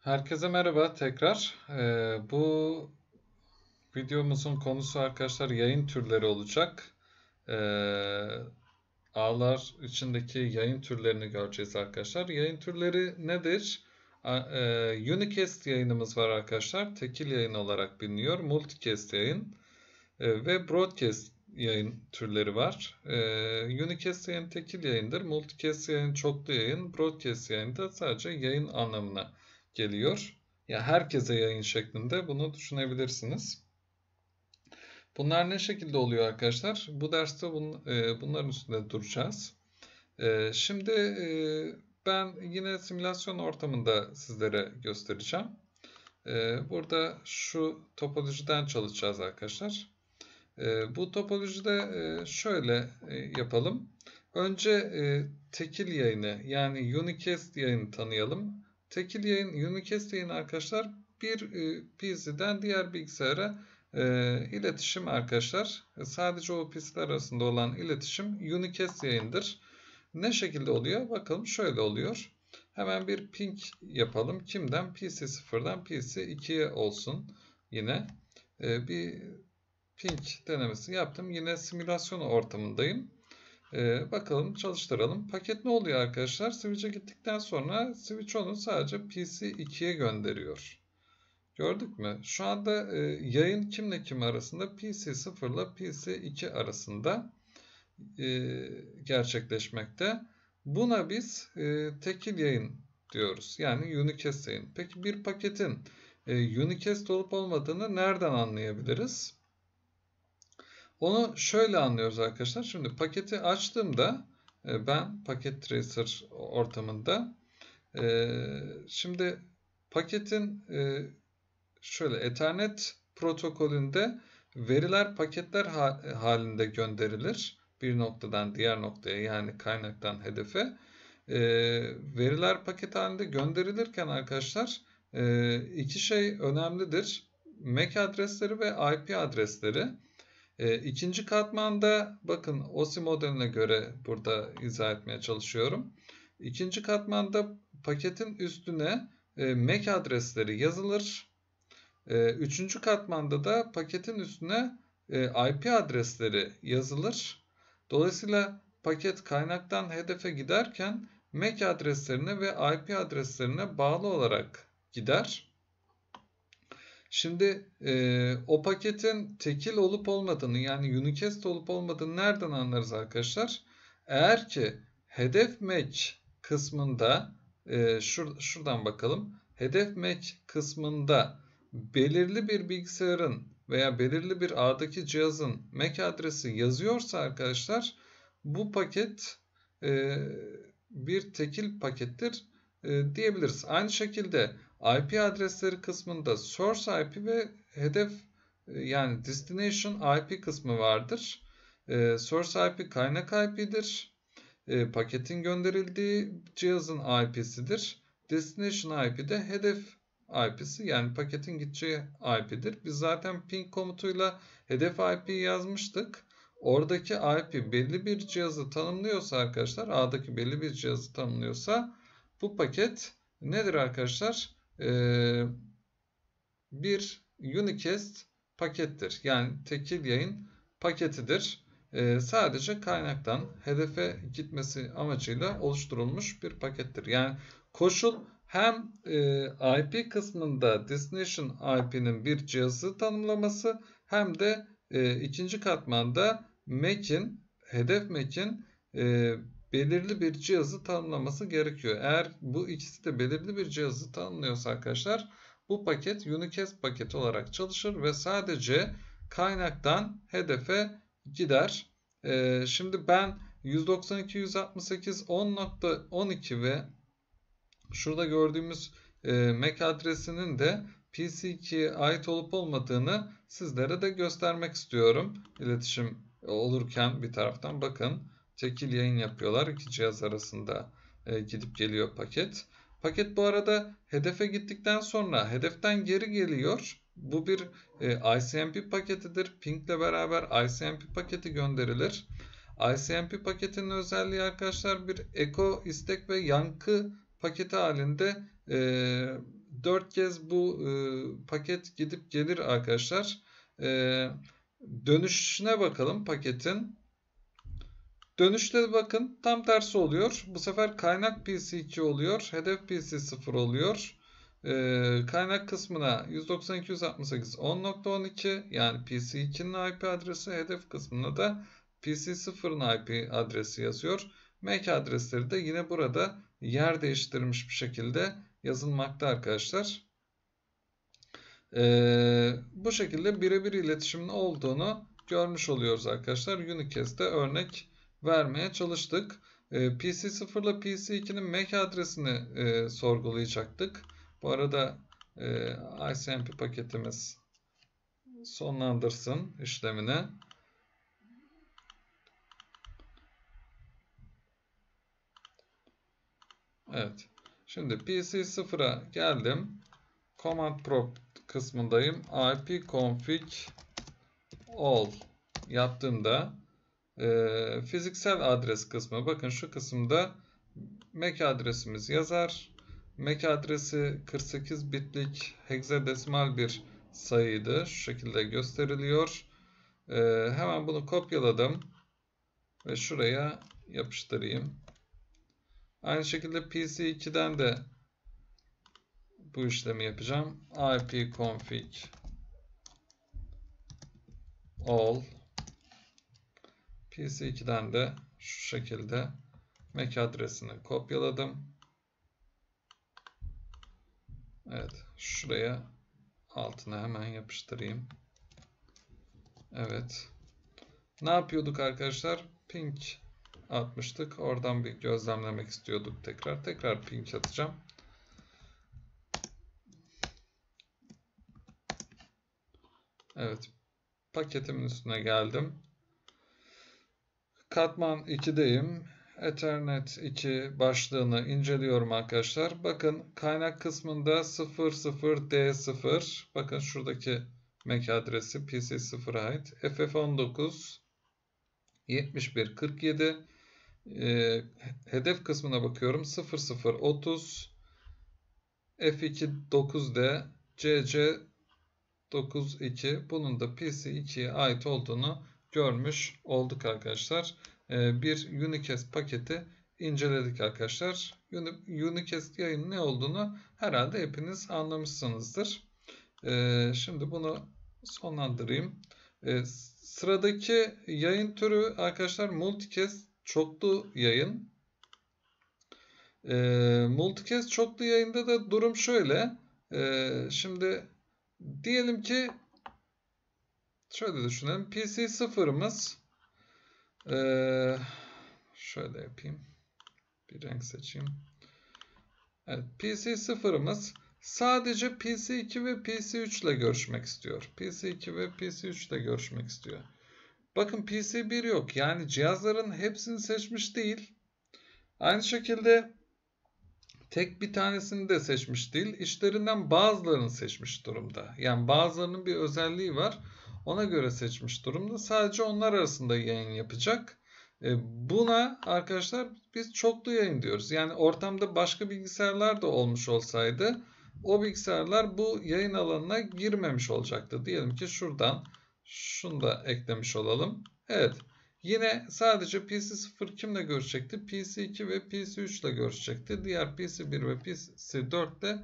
Herkese merhaba tekrar. Ee, bu videomuzun konusu arkadaşlar yayın türleri olacak. Ee, ağlar içindeki yayın türlerini göreceğiz arkadaşlar. Yayın türleri nedir? Ee, unicast yayınımız var arkadaşlar. Tekil yayın olarak biliniyor. Multicast yayın ee, ve broadcast yayın türleri var. Ee, unicast yayın tekil yayındır. Multicast yayın çoklu yayın. Broadcast yayın da sadece yayın anlamına geliyor. Ya yani herkese yayın şeklinde bunu düşünebilirsiniz. Bunlar ne şekilde oluyor arkadaşlar? Bu derste bun, e, bunların üstünde duracağız. E, şimdi e, ben yine simülasyon ortamında sizlere göstereceğim. E, burada şu topolojiden çalışacağız arkadaşlar. E, bu topolojide e, şöyle e, yapalım. Önce e, tekil yayını yani unicast yayını tanıyalım tekil yayın, unicast yayın arkadaşlar bir e, PC'den diğer bilgisayara e, iletişim arkadaşlar. E, sadece o PC'ler arasında olan iletişim unicast yayındır. Ne şekilde oluyor? Bakalım şöyle oluyor. Hemen bir ping yapalım. Kimden? PC0'dan PC2'ye olsun. Yine e, bir ping denemesi yaptım. Yine simülasyon ortamındayım. Ee, bakalım çalıştıralım. Paket ne oluyor arkadaşlar? Switch'e gittikten sonra Switch onu sadece PC2'ye gönderiyor. Gördük mü? Şu anda e, yayın kimle kim arasında? PC0 ile PC2 arasında e, gerçekleşmekte. Buna biz e, tekil yayın diyoruz. Yani unicast yayın. Peki bir paketin e, unicast olup olmadığını nereden anlayabiliriz? Onu şöyle anlıyoruz arkadaşlar. Şimdi paketi açtığımda e, ben paket tracer ortamında e, şimdi paketin e, şöyle Ethernet protokolünde veriler paketler halinde gönderilir. Bir noktadan diğer noktaya yani kaynaktan hedefe. Veriler paket halinde gönderilirken arkadaşlar iki şey önemlidir. MAC adresleri ve IP adresleri. E, ikinci katmanda bakın OSI modeline göre burada izah etmeye çalışıyorum. İkinci katmanda paketin üstüne e, MAC adresleri yazılır. E, üçüncü katmanda da paketin üstüne e, IP adresleri yazılır. Dolayısıyla paket kaynaktan hedefe giderken MAC adreslerine ve IP adreslerine bağlı olarak gider. Şimdi e, o paketin tekil olup olmadığını yani unicast olup olmadığını nereden anlarız arkadaşlar? Eğer ki hedef match kısmında e, şur şuradan bakalım. Hedef match kısmında belirli bir bilgisayarın veya belirli bir ağdaki cihazın MAC adresi yazıyorsa arkadaşlar bu paket e, bir tekil pakettir e, diyebiliriz. Aynı şekilde IP adresleri kısmında source IP ve hedef e, yani destination IP kısmı vardır. E, source IP kaynak IP'dir. E, paketin gönderildiği cihazın IP'sidir. Destination IP de hedef IP'si yani paketin gideceği IP'dir. Biz zaten ping komutuyla hedef IP'yi yazmıştık. Oradaki IP belli bir cihazı tanımlıyorsa arkadaşlar A'daki belli bir cihazı tanımlıyorsa bu paket nedir arkadaşlar? Ee, bir unicast pakettir. Yani tekil yayın paketidir. Ee, sadece kaynaktan hedefe gitmesi amacıyla oluşturulmuş bir pakettir. Yani koşul hem e, IP kısmında destination IP'nin bir cihazı tanımlaması hem de e, ikinci katmanda MAC'in, hedef MAC'in e, belirli bir cihazı tanımlaması gerekiyor. Eğer bu ikisi de belirli bir cihazı tanımlıyorsa arkadaşlar bu paket unicast paketi olarak çalışır ve sadece kaynaktan hedefe gider. Ee, şimdi ben 192, ve şurada gördüğümüz e, MAC adresinin de PC2'ye ait olup olmadığını sizlere de göstermek istiyorum. İletişim olurken bir taraftan bakın tekil yayın yapıyorlar. İki cihaz arasında e, gidip geliyor paket. Paket bu arada hedefe gittikten sonra hedeften geri geliyor. Bu bir e, ICMP paketidir. Ping ile beraber ICMP paketi gönderilir. ICMP paketinin özelliği arkadaşlar bir eko, istek ve yankı paketi halinde e, 4 kez bu e, paket gidip gelir arkadaşlar. E, dönüşüne bakalım paketin. Dönüşte bakın tam tersi oluyor. Bu sefer kaynak PC 2 oluyor. Hedef PC 0 oluyor. Ee, kaynak kısmına 192.168.10.12 yani PC 2'nin IP adresi hedef kısmına da PC 0'ın IP adresi yazıyor. MAC adresleri de yine burada yer değiştirmiş bir şekilde yazılmakta arkadaşlar. Ee, bu şekilde birebir iletişimin olduğunu görmüş oluyoruz arkadaşlar. Unicast'te örnek vermeye çalıştık. Ee, PC0 ile PC2'nin MAC adresini e, sorgulayacaktık. Bu arada e, ICMP paketimiz sonlandırsın işlemini. Evet. Şimdi PC0'a geldim. Command prompt kısmındayım. ipconfig all yaptığımda e, fiziksel adres kısmı. Bakın şu kısımda MAC adresimiz yazar. MAC adresi 48 bitlik heksadesimal bir sayıydı. Şu şekilde gösteriliyor. E, hemen bunu kopyaladım. Ve şuraya yapıştırayım. Aynı şekilde PC2'den de bu işlemi yapacağım. ipconfig all PC2'den de şu şekilde MAC adresini kopyaladım. Evet şuraya altına hemen yapıştırayım. Evet. Ne yapıyorduk arkadaşlar? Ping atmıştık. Oradan bir gözlemlemek istiyorduk tekrar. Tekrar ping atacağım. Evet. Paketimin üstüne geldim. Katman 2'deyim. Ethernet 2 başlığını inceliyorum arkadaşlar. Bakın kaynak kısmında 00D0 bakın şuradaki MAC adresi PC0'a ait. FF19 7147 e, hedef kısmına bakıyorum 0030 F29D CC92 bunun da PC2'ye ait olduğunu görmüş olduk arkadaşlar. Ee, bir Unicast paketi inceledik arkadaşlar. Unicast yayın ne olduğunu herhalde hepiniz anlamışsınızdır. Ee, şimdi bunu sonlandırayım. Ee, sıradaki yayın türü arkadaşlar multicast çoklu yayın. Multicast çoklu yayında da durum şöyle. Şimdi diyelim ki Şöyle düşünelim. PC sıfırımız ee, şöyle yapayım. Bir renk seçeyim. Evet, PC sıfırımız sadece PC2 ve PC3 ile görüşmek istiyor. PC2 ve PC3 ile görüşmek istiyor. Bakın PC1 yok. Yani cihazların hepsini seçmiş değil. Aynı şekilde tek bir tanesini de seçmiş değil. İşlerinden bazılarını seçmiş durumda. Yani bazılarının bir özelliği var. Ona göre seçmiş durumda. Sadece onlar arasında yayın yapacak. E, buna arkadaşlar biz çoklu yayın diyoruz. Yani ortamda başka bilgisayarlar da olmuş olsaydı o bilgisayarlar bu yayın alanına girmemiş olacaktı. Diyelim ki şuradan şunu da eklemiş olalım. Evet. Yine sadece PC0 kimle görüşecekti? PC2 ve PC3 ile görüşecekti. Diğer PC1 ve PC4 ile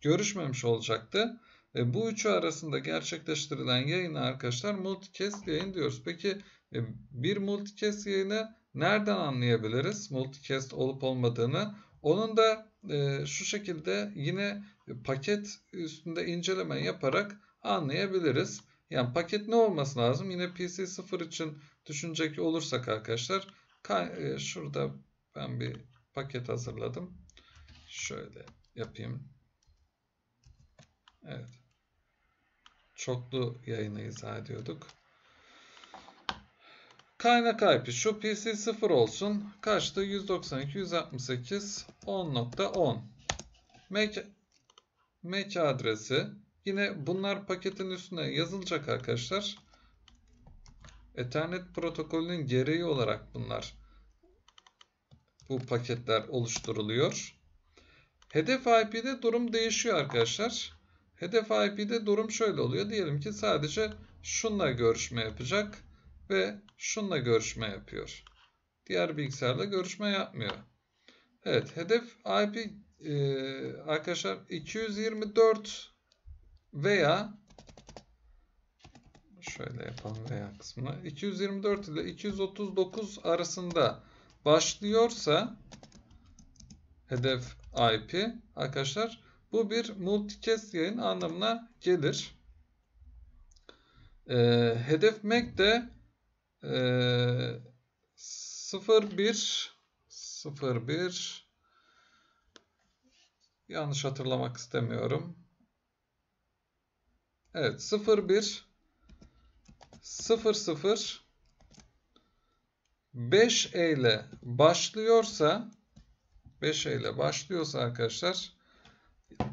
görüşmemiş olacaktı. E, bu üçü arasında gerçekleştirilen yayına arkadaşlar multicast yayın diyoruz. Peki e, bir multicast yayını nereden anlayabiliriz multicast olup olmadığını? Onun da e, şu şekilde yine paket üstünde inceleme yaparak anlayabiliriz. Yani paket ne olması lazım? Yine PC0 için düşünecek olursak arkadaşlar e, şurada ben bir paket hazırladım. Şöyle yapayım. Evet çoklu yayını izah ediyorduk. Kaynak IP şu PC 0 olsun. Kaçtı? 192, 168, 10.10. MAC, MAC adresi. Yine bunlar paketin üstüne yazılacak arkadaşlar. Ethernet protokolünün gereği olarak bunlar bu paketler oluşturuluyor. Hedef IP'de durum değişiyor arkadaşlar. Hedef IP'de durum şöyle oluyor. Diyelim ki sadece şunla görüşme yapacak ve şunla görüşme yapıyor. Diğer bilgisayarla görüşme yapmıyor. Evet hedef IP e, arkadaşlar 224 veya şöyle yapalım veya kısmına 224 ile 239 arasında başlıyorsa hedef IP arkadaşlar bu bir multicast yayın anlamına gelir. E, hedef MAC de e, 01 01 yanlış hatırlamak istemiyorum. Evet 01 00 5 ile başlıyorsa 5 e ile başlıyorsa arkadaşlar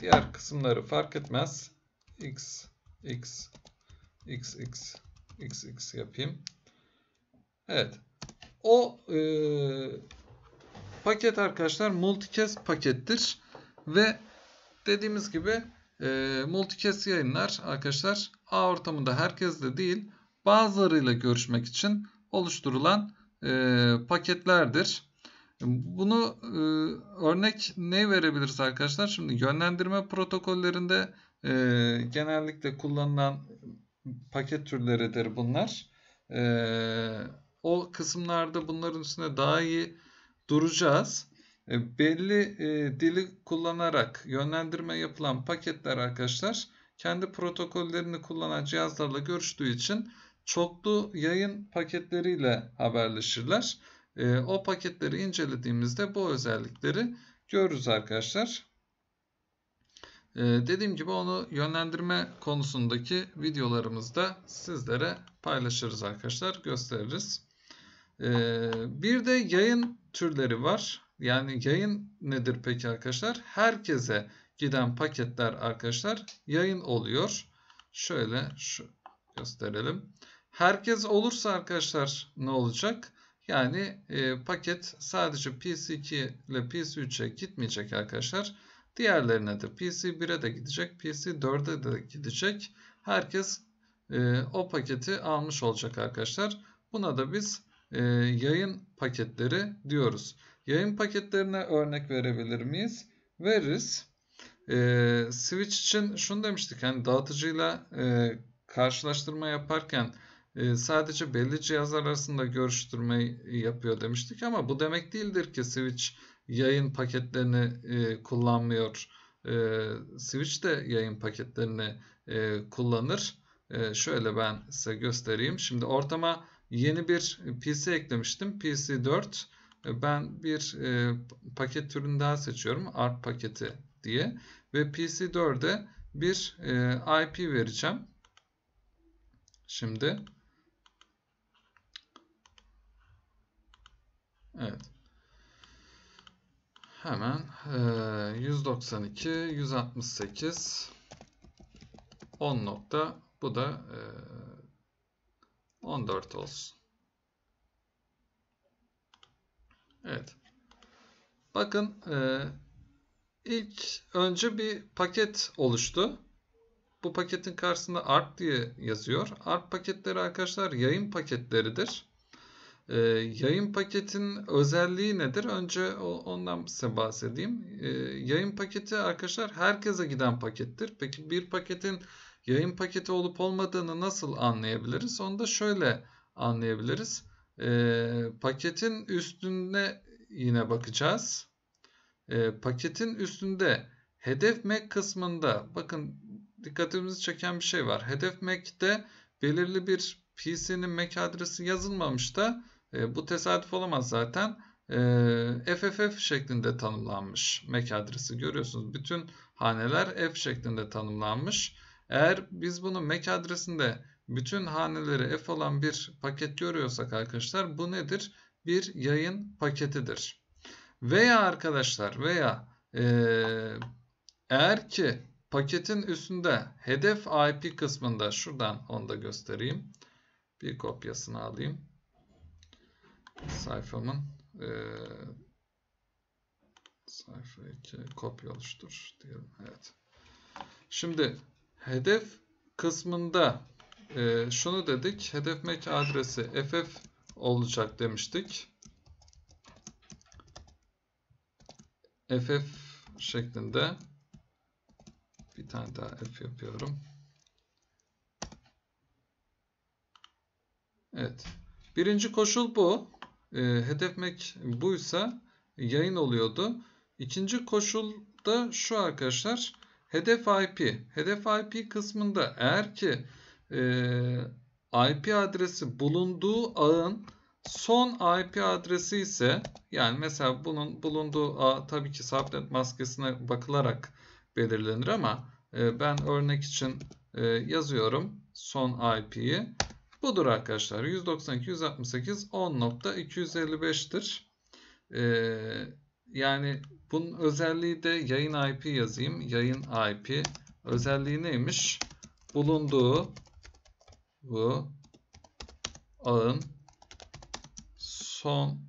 Diğer kısımları fark etmez. X, X, X, X, X, X yapayım. Evet. O e, paket arkadaşlar multicast pakettir. Ve dediğimiz gibi e, multicast yayınlar arkadaşlar A ortamında herkes de değil bazılarıyla görüşmek için oluşturulan e, paketlerdir. Bunu e, örnek ne verebiliriz arkadaşlar? Şimdi yönlendirme protokollerinde e, genellikle kullanılan paket türleridir bunlar. E, o kısımlarda bunların üstüne daha iyi duracağız. E, belli e, dili kullanarak yönlendirme yapılan paketler arkadaşlar kendi protokollerini kullanan cihazlarla görüştüğü için çoklu yayın paketleriyle haberleşirler e, o paketleri incelediğimizde bu özellikleri görürüz arkadaşlar. E, dediğim gibi onu yönlendirme konusundaki videolarımızda sizlere paylaşırız arkadaşlar gösteririz. E, bir de yayın türleri var. Yani yayın nedir peki arkadaşlar? Herkese giden paketler arkadaşlar yayın oluyor. Şöyle şu gösterelim. Herkes olursa arkadaşlar ne olacak? Yani e, paket sadece PC2 ile PC3'e gitmeyecek arkadaşlar. Diğerlerine de PC1'e de gidecek, PC4'e de gidecek. Herkes e, o paketi almış olacak arkadaşlar. Buna da biz e, yayın paketleri diyoruz. Yayın paketlerine örnek verebilir miyiz? Veririz. E, Switch için şunu demiştik. Hani dağıtıcıyla e, karşılaştırma yaparken ee, sadece belli cihazlar arasında görüştürme yapıyor demiştik ama bu demek değildir ki Switch yayın paketlerini e, kullanmıyor. Ee, Switch de yayın paketlerini e, kullanır. Ee, şöyle ben size göstereyim. Şimdi ortama yeni bir PC eklemiştim. PC 4. Ben bir e, paket türünü daha seçiyorum. ARP paketi diye. Ve PC 4'e bir IP vereceğim. Şimdi Evet. Hemen e, 192, 168, 10 nokta. Bu da e, 14 olsun. Evet. Bakın e, ilk önce bir paket oluştu. Bu paketin karşısında ARP diye yazıyor. ARP paketleri arkadaşlar yayın paketleridir. E, yayın paketin özelliği nedir? Önce ondan size bahsedeyim. E, yayın paketi arkadaşlar herkese giden pakettir. Peki bir paketin yayın paketi olup olmadığını nasıl anlayabiliriz? Onu da şöyle anlayabiliriz. E, paketin üstünde yine bakacağız. E, paketin üstünde hedef Mac e kısmında bakın dikkatimizi çeken bir şey var. Hedef Mac'de e belirli bir PC'nin MAC e adresi yazılmamış da e, bu tesadüf olamaz zaten. E, FFF şeklinde tanımlanmış MAC e adresi görüyorsunuz. Bütün haneler F şeklinde tanımlanmış. Eğer biz bunu MAC e adresinde bütün haneleri F olan bir paket görüyorsak arkadaşlar bu nedir? Bir yayın paketidir. Veya arkadaşlar veya e, eğer ki paketin üstünde hedef IP kısmında şuradan onu da göstereyim. Bir kopyasını alayım sayfamın e, sayfa 2 kopya oluştur diyelim. Evet. Şimdi hedef kısmında e, şunu dedik. Hedef MAC adresi ff olacak demiştik. ff şeklinde bir tane daha f yapıyorum. Evet. Birinci koşul bu e, hedef buysa yayın oluyordu. İkinci koşul da şu arkadaşlar hedef IP. Hedef IP kısmında eğer ki e, IP adresi bulunduğu ağın son IP adresi ise yani mesela bunun bulunduğu ağ tabii ki subnet maskesine bakılarak belirlenir ama e, ben örnek için e, yazıyorum son IP'yi. Budur arkadaşlar. 192, 10.255'tir. Ee, yani bunun özelliği de yayın IP yazayım. Yayın IP özelliği neymiş? Bulunduğu bu ağın son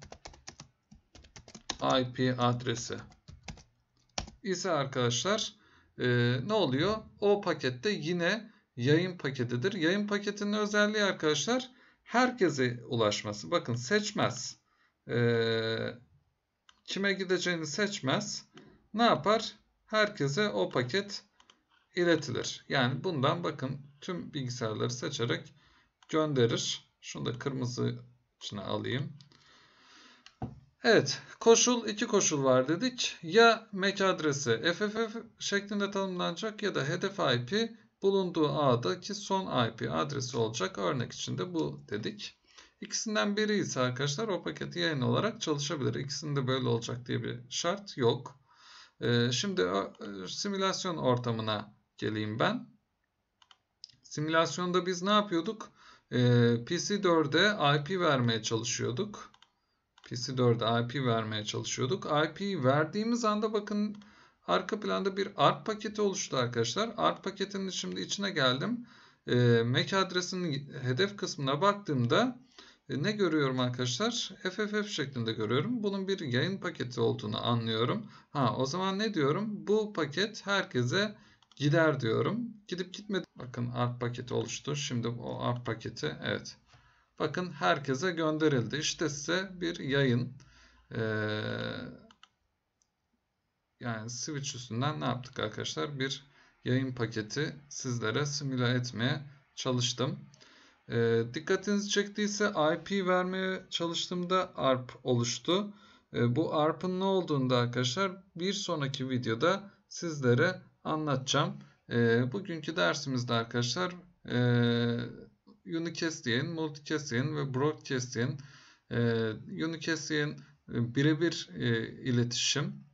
IP adresi ise arkadaşlar e, ne oluyor? O pakette yine yayın paketidir. Yayın paketinin özelliği arkadaşlar herkese ulaşması. Bakın seçmez. Ee, kime gideceğini seçmez. Ne yapar? Herkese o paket iletilir. Yani bundan bakın tüm bilgisayarları seçerek gönderir. Şunu da kırmızı içine alayım. Evet, koşul iki koşul var dedik. Ya MAC adresi FFF şeklinde tanımlanacak ya da hedef IP bulunduğu ağdaki son IP adresi olacak. Örnek için de bu dedik. İkisinden biri ise arkadaşlar o paketi yayın olarak çalışabilir. İkisinde böyle olacak diye bir şart yok. Ee, şimdi e, simülasyon ortamına geleyim ben. Simülasyonda biz ne yapıyorduk? Ee, PC4'e IP vermeye çalışıyorduk. PC4'e IP vermeye çalışıyorduk. IP verdiğimiz anda bakın Arka planda bir ARP paketi oluştu arkadaşlar. ARP paketinin şimdi içine geldim. Ee, MAC e adresinin hedef kısmına baktığımda e, ne görüyorum arkadaşlar? FFF şeklinde görüyorum. Bunun bir yayın paketi olduğunu anlıyorum. Ha, o zaman ne diyorum? Bu paket herkese gider diyorum. Gidip gitmedi. Bakın ARP paketi oluştu. Şimdi o ARP paketi evet. Bakın herkese gönderildi. İşte size bir yayın. Ee, yani switch üstünden ne yaptık arkadaşlar? Bir yayın paketi sizlere simüle etmeye çalıştım. E, dikkatinizi çektiyse IP vermeye çalıştığımda ARP oluştu. E, bu ARP'ın ne olduğunu da arkadaşlar bir sonraki videoda sizlere anlatacağım. E, bugünkü dersimizde arkadaşlar e, Unicast yayın, Multicast yayın ve Broadcast yayın e, Unicast yayın birebir e, iletişim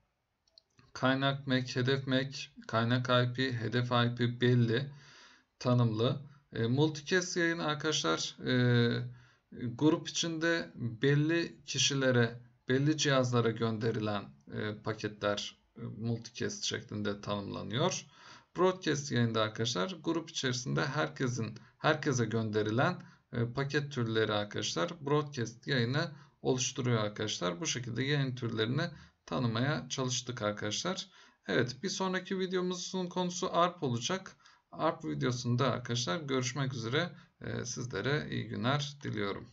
Kaynak MAC, hedef MAC, kaynak IP, hedef IP belli, tanımlı. E, multicast yayın arkadaşlar e, grup içinde belli kişilere, belli cihazlara gönderilen e, paketler e, multicast şeklinde tanımlanıyor. Broadcast yayında arkadaşlar grup içerisinde herkesin herkese gönderilen e, paket türleri arkadaşlar broadcast yayını oluşturuyor arkadaşlar. Bu şekilde yayın türlerini tanımaya çalıştık arkadaşlar. Evet bir sonraki videomuzun konusu ARP olacak. ARP videosunda arkadaşlar görüşmek üzere. Ee, sizlere iyi günler diliyorum.